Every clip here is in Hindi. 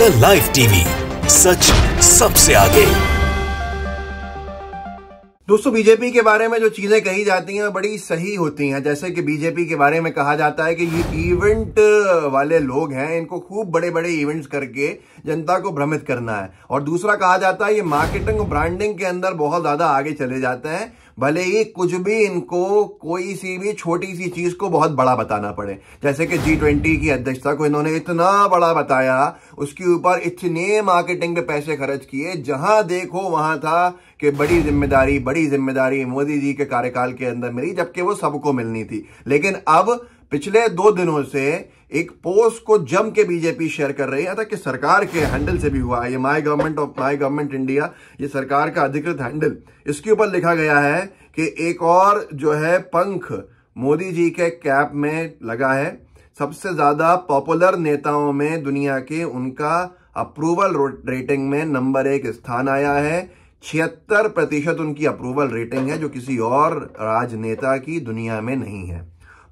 द लाइव टीवी सच सबसे आगे दोस्तों बीजेपी के बारे में जो चीजें कही जाती हैं बड़ी सही होती हैं जैसे कि बीजेपी के बारे में कहा जाता है कि ये इवेंट वाले लोग हैं इनको खूब बड़े बड़े इवेंट्स करके जनता को भ्रमित करना है और दूसरा कहा जाता है ये मार्केटिंग और ब्रांडिंग के अंदर बहुत ज्यादा आगे चले जाते हैं भले ही कुछ भी इनको कोई सी भी छोटी सी चीज को बहुत बड़ा बताना पड़े जैसे कि जी ट्वेंटी की अध्यक्षता को इन्होंने इतना बड़ा बताया उसके ऊपर इतने मार्केटिंग पे पैसे खर्च किए जहां देखो वहां था कि बड़ी जिम्मेदारी बड़ी जिम्मेदारी मोदी जी के कार्यकाल के अंदर मिली जबकि वो सबको मिलनी थी लेकिन अब पिछले दो दिनों से एक पोस्ट को जम के बीजेपी शेयर कर रही है था कि सरकार के हैंडल से भी हुआ है ये my government of my government India ये सरकार का अधिकृत हैंडल इसके ऊपर लिखा गया है कि एक और जो है पंख मोदी जी के कैप में लगा है सबसे ज्यादा पॉपुलर नेताओं में दुनिया के उनका अप्रूवल रेटिंग में नंबर एक स्थान आया है छिहत्तर प्रतिशत उनकी अप्रूवल रेटिंग है जो किसी और राजनेता की दुनिया में नहीं है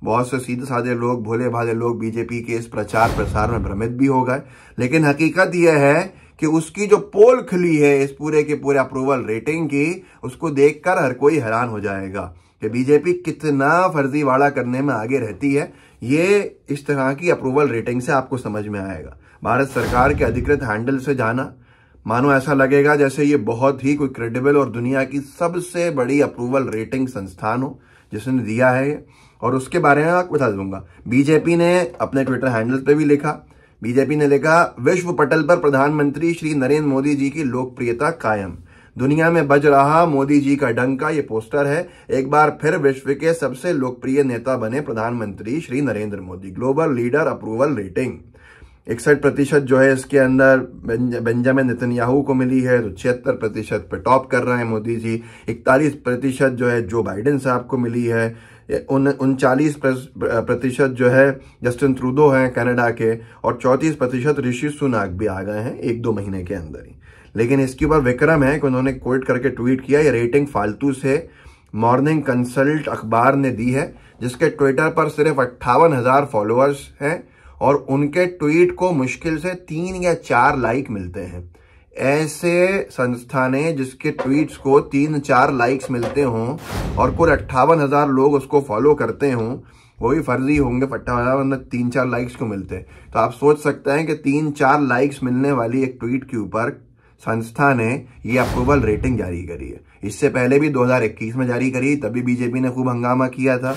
बहुत से सीधे साधे लोग भोले भाले लोग बीजेपी के इस प्रचार प्रसार में भ्रमित भी हो गए लेकिन हकीकत यह है कि उसकी जो पोल खुली है इस पूरे के पूरे अप्रूवल रेटिंग की उसको देखकर हर कोई हैरान हो जाएगा कि बीजेपी कितना फर्जीवाड़ा करने में आगे रहती है ये इस तरह की अप्रूवल रेटिंग से आपको समझ में आएगा भारत सरकार के अधिकृत हैंडल से जाना मानो ऐसा लगेगा जैसे ये बहुत ही कोई क्रेडिबल और दुनिया की सबसे बड़ी अप्रूवल रेटिंग संस्थान हो जिसने दिया है और उसके बारे में आपको बता दूंगा बीजेपी ने अपने ट्विटर हैंडल पर भी लिखा बीजेपी ने लिखा विश्व पटल पर प्रधानमंत्री श्री नरेंद्र मोदी जी की लोकप्रियता कायम दुनिया में बज रहा मोदी जी का डंका ये पोस्टर है एक बार फिर विश्व के सबसे लोकप्रिय नेता बने प्रधानमंत्री Shri Narendra Modi global leader approval rating इकसठ प्रतिशत जो है इसके अंदर बेंजामिन नितिनयाहू को मिली है तो छिहत्तर प्रतिशत पे टॉप कर रहे हैं मोदी जी इकतालीस प्रतिशत जो है जो बाइडेन साहब को मिली है उन उनचालीस प्रतिशत जो है जस्टिन ट्रूडो हैं कनाडा के और चौंतीस प्रतिशत ऋषि सुनाक भी आ गए हैं एक दो महीने के अंदर ही लेकिन इसके ऊपर विक्रम है कि उन्होंने कोट करके ट्वीट किया ये रेटिंग फालतू से मॉर्निंग कंसल्ट अखबार ने दी है जिसके ट्विटर पर सिर्फ अट्ठावन हजार फॉलोअर्स हैं और उनके ट्वीट को मुश्किल से तीन या चार लाइक मिलते हैं ऐसे संस्था ने जिसके ट्वीट्स को तीन चार लाइक्स मिलते हों और कुल अट्ठावन हजार लोग उसको फॉलो करते हों वो भी फर्जी होंगे अट्ठावन मतलब तीन चार लाइक्स को मिलते हैं तो आप सोच सकते हैं कि तीन चार लाइक्स मिलने वाली एक ट्वीट के ऊपर संस्था ने ये अप्रूवल रेटिंग जारी करी है इससे पहले भी 2021 में जारी करी तभी बीजेपी ने खूब हंगामा किया था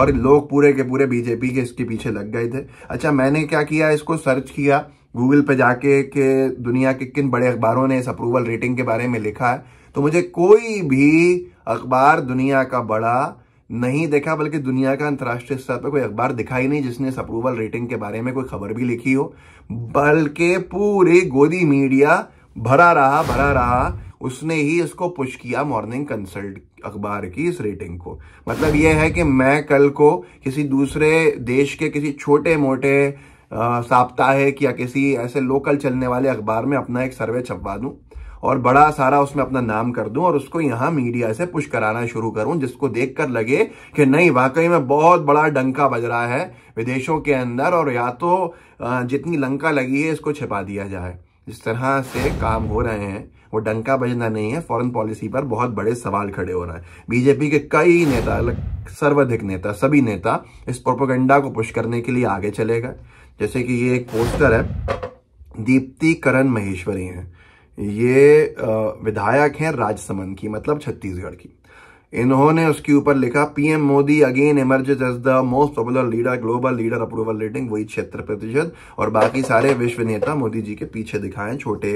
और लोग पूरे के पूरे बीजेपी के इसके पीछे लग गए थे अच्छा मैंने क्या किया इसको सर्च किया गूगल पे जाके के दुनिया के किन बड़े अखबारों ने इस अप्रूवल रेटिंग के बारे में लिखा है तो मुझे कोई भी अखबार दुनिया का बड़ा नहीं देखा बल्कि दुनिया का अंतर्राष्ट्रीय स्तर पर कोई अखबार दिखा ही नहीं जिसने इस अप्रूवल रेटिंग के बारे में कोई खबर भी लिखी हो बल्कि पूरी गोदी मीडिया भरा रहा भरा रहा उसने ही इसको पुश किया मॉर्निंग कंसल्ट अखबार की इस रेटिंग को मतलब यह है कि मैं कल को किसी दूसरे देश के किसी छोटे मोटे साप्ताहिक या किसी ऐसे लोकल चलने वाले अखबार में अपना एक सर्वे छपवा दूं और बड़ा सारा उसमें अपना नाम कर दूं और उसको यहां मीडिया से पुश कराना शुरू करूं जिसको देखकर लगे कि नहीं वाकई में बहुत बड़ा डंका बज रहा है विदेशों के अंदर और या तो जितनी लंका लगी है इसको छिपा दिया जाए जिस तरह से काम हो रहे हैं वो डंका बजना नहीं है फॉरेन पॉलिसी पर बहुत बड़े सवाल खड़े हो रहे हैं बीजेपी के कई नेता सर्वाधिक नेता सभी नेता इस प्रोपोगंडा को पुष्ट करने के लिए आगे चले गए जैसे कि ये एक पोस्टर है दीप्ति करण महेश्वरी हैं ये विधायक हैं राजसमंद की मतलब छत्तीसगढ़ की इन्होंने उसके ऊपर लिखा PM Modi again emerges as the most popular leader global leader approval rating वही छिहत्तर प्रतिशत और बाकी सारे विश्व नेता मोदी जी के पीछे दिखाएं छोटे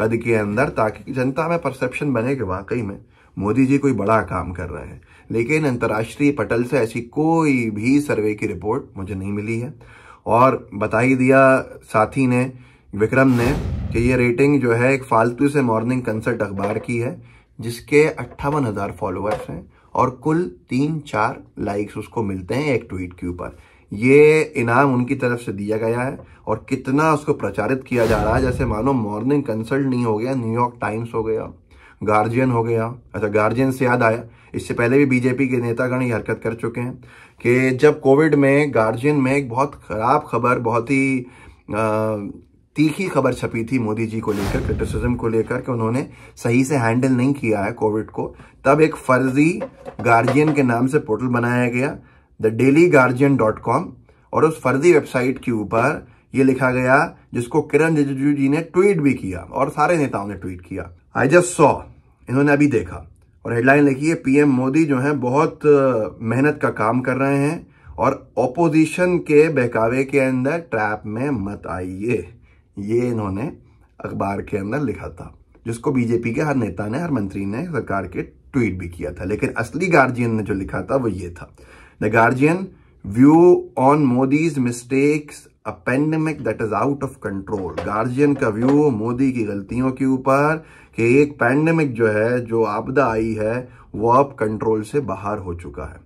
कद के अंदर ताकि जनता में परसेप्शन बने कि वाकई में मोदी जी कोई बड़ा काम कर रहे हैं लेकिन अंतर्राष्ट्रीय पटल से ऐसी कोई भी सर्वे की रिपोर्ट मुझे नहीं मिली है और बता ही दिया साथी ने विक्रम ने कि ये रेटिंग जो है एक फालतू से मॉर्निंग कंसर्ट अखबार की है जिसके अट्ठावन हजार फॉलोअर्स हैं और कुल तीन चार लाइक्स उसको मिलते हैं एक ट्वीट के ऊपर ये इनाम उनकी तरफ से दिया गया है और कितना उसको प्रचारित किया जा रहा है जैसे मानो मॉर्निंग कंसल्ट नहीं हो गया न्यूयॉर्क टाइम्स हो गया गार्जियन हो गया अच्छा गार्जियन से याद आया इससे पहले भी बीजेपी के नेतागण ये हरकत कर चुके हैं कि जब कोविड में गार्जियन में एक बहुत खराब खबर बहुत ही तीखी खबर छपी थी मोदी जी को लेकर क्रिटिसिज्म को लेकर कि उन्होंने सही से हैंडल नहीं किया है कोविड को तब एक फर्जी गार्जियन के नाम से पोर्टल बनाया गया the Daily Guardian dot com और उस फर्जी वेबसाइट के ऊपर ये लिखा गया जिसको किरण रिजिजू जी ने ट्वीट भी किया और सारे नेताओं ने ट्वीट किया आई जस्ट सॉ इन्होंने अभी देखा और हेडलाइन लिखी है पीएम मोदी जो है बहुत मेहनत का काम कर रहे हैं और ऑपोजिशन के बहकावे के अंदर ट्रैप में मत आइए ये इन्होंने अखबार के अंदर लिखा था जिसको बीजेपी के हर नेता ने हर मंत्री ने सरकार के ट्वीट भी किया था लेकिन असली गार्जियन ने जो लिखा था वो ये था the Guardian view on Modi's mistakes a pandemic that is out of control Guardian का व्यू मोदी की गलतियों के ऊपर कि एक पेंडेमिक जो है जो आपदा आई है वो अब कंट्रोल से बाहर हो चुका है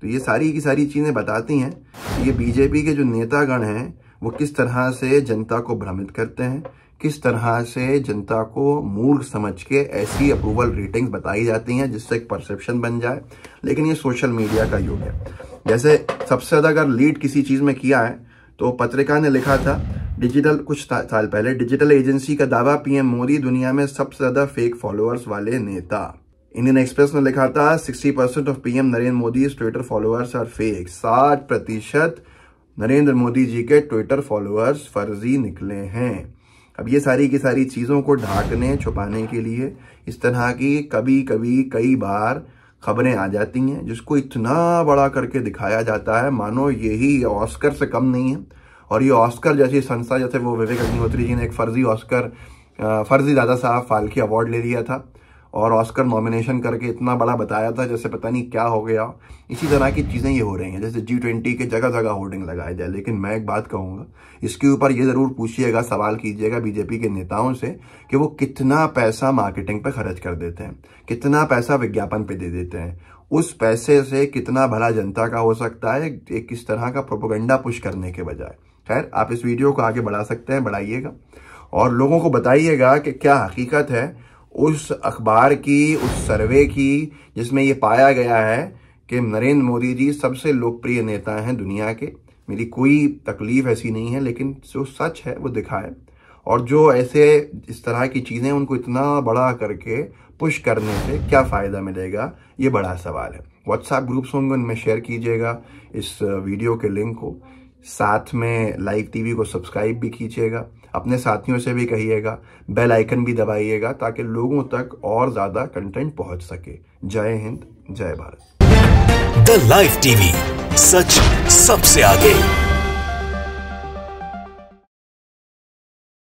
तो ये सारी की सारी चीज़ें बताती हैं ये बीजेपी के जो नेतागण हैं वो किस तरह से जनता को भ्रमित करते हैं किस तरह से जनता को मूर्ख समझ के ऐसी अप्रूवल रेटिंग्स बताई जाती हैं जिससे एक परसेप्शन बन जाए लेकिन ये सोशल मीडिया का युग है जैसे सबसे ज़्यादा अगर लीड किसी चीज़ में किया है तो पत्रिका ने लिखा था डिजिटल कुछ साल पहले डिजिटल एजेंसी का दावा पीएम मोदी दुनिया में सबसे ज़्यादा फेक फॉलोअर्स वाले नेता इंडियन एक्सप्रेस ने लिखा था sixty percent of PM Narendra Modi Twitter followers are fake साठ प्रतिशत नरेंद्र मोदी जी के ट्विटर फॉलोअर्स फर्जी निकले हैं अब ये सारी की सारी चीज़ों को ढांकने छुपाने के लिए इस तरह की कभी कभी कई बार खबरें आ जाती हैं जिसको इतना बड़ा करके दिखाया जाता है मानो यही ऑस्कर से कम नहीं है और ये ऑस्कर जैसी संस्था जैसे वो विवेक अग्निहोत्री जी ने एक फर्जी ऑस्कर फर्जी दादा साहब फाल्के अवार्ड ले लिया था और ऑस्कर नॉमिनेशन करके इतना बड़ा बताया था जैसे पता नहीं क्या हो गया इसी तरह की चीज़ें ये हो रही हैं जैसे जी ट्वेंटी के जगह जगह होर्डिंग लगाए जाए लेकिन मैं एक बात कहूँगा इसके ऊपर ये ज़रूर पूछिएगा सवाल कीजिएगा बीजेपी के नेताओं से कि वो कितना पैसा मार्केटिंग पर खर्च कर देते हैं कितना पैसा विज्ञापन पर दे देते हैं उस पैसे से कितना भला जनता का हो सकता है एक किस तरह का प्रोपोगंडा पुश करने के बजाय खैर आप इस वीडियो को आगे बढ़ा सकते हैं बढ़ाइएगा और लोगों को बताइएगा कि क्या हकीकत है उस अखबार की उस सर्वे की जिसमें यह पाया गया है कि नरेंद्र मोदी जी सबसे लोकप्रिय नेता हैं दुनिया के मेरी कोई तकलीफ ऐसी नहीं है लेकिन जो सच है वो दिखाए और जो ऐसे इस तरह की चीज़ें उनको इतना बड़ा करके पुश करने से क्या फ़ायदा मिलेगा ये बड़ा सवाल है व्हाट्सएप ग्रुप्स होंगे उनमें शेयर कीजिएगा इस वीडियो के लिंक को साथ में लाइव टीवी को सब्सक्राइब भी कीजिएगा अपने साथियों से भी कहिएगा बेल आइकन भी दबाइएगा ताकि लोगों तक और ज़्यादा कंटेंट पहुंच सके जय हिंद जय भारत द लाइफ टीवी सच सबसे आगे